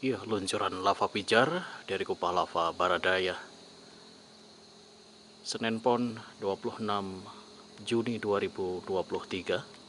Iya, luncuran lava pijar dari Kupah Lava Baradaya. Senin Pon 26 Juni 2023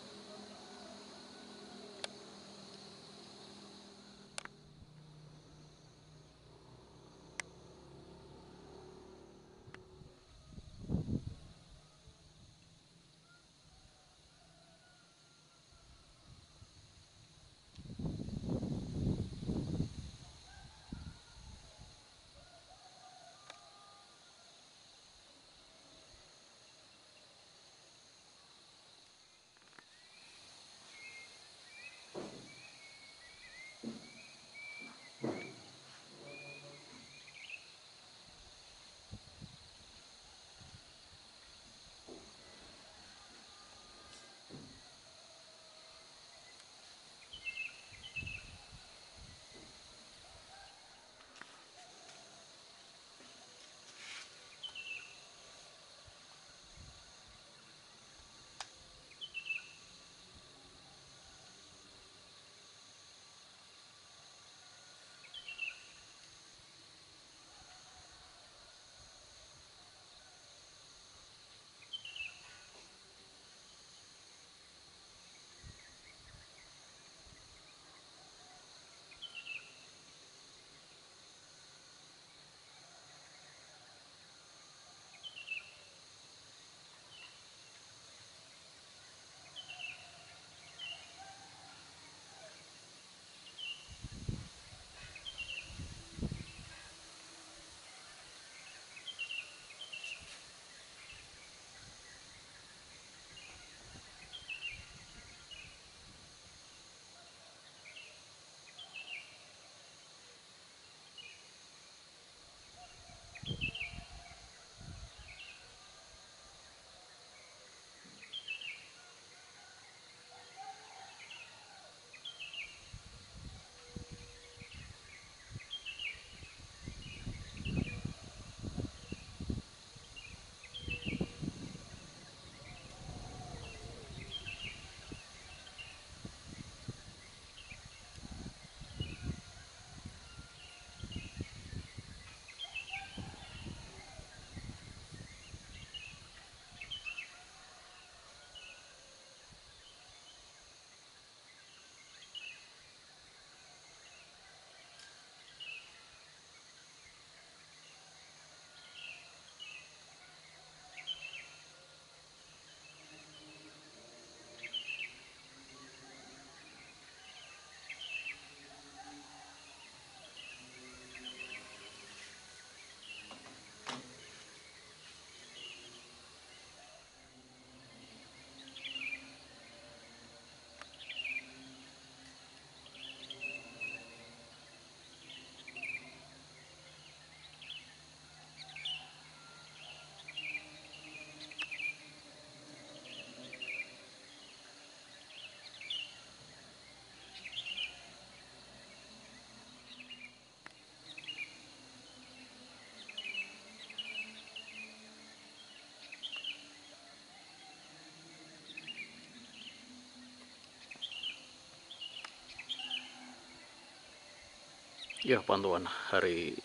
Ya, pantauan hari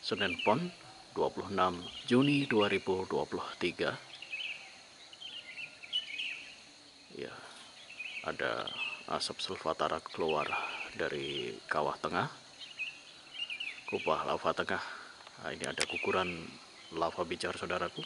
Senin Pon 26 Juni 2023. Ya, ada asap sulfatara keluar dari kawah tengah. Kupah lava tengah. Nah, ini ada kukuran lava bicara saudaraku.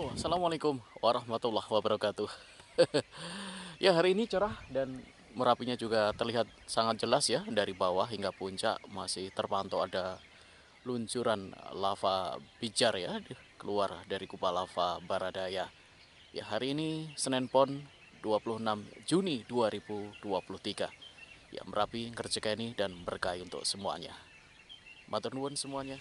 Halo, Assalamualaikum warahmatullahi wabarakatuh Ya hari ini cerah dan merapinya juga terlihat sangat jelas ya Dari bawah hingga puncak masih terpantau ada luncuran lava pijar ya Keluar dari kupa lava baradaya Ya hari ini Senin Pon 26 Juni 2023 Ya Merapi kerja ini dan berkah untuk semuanya Matur nuwun semuanya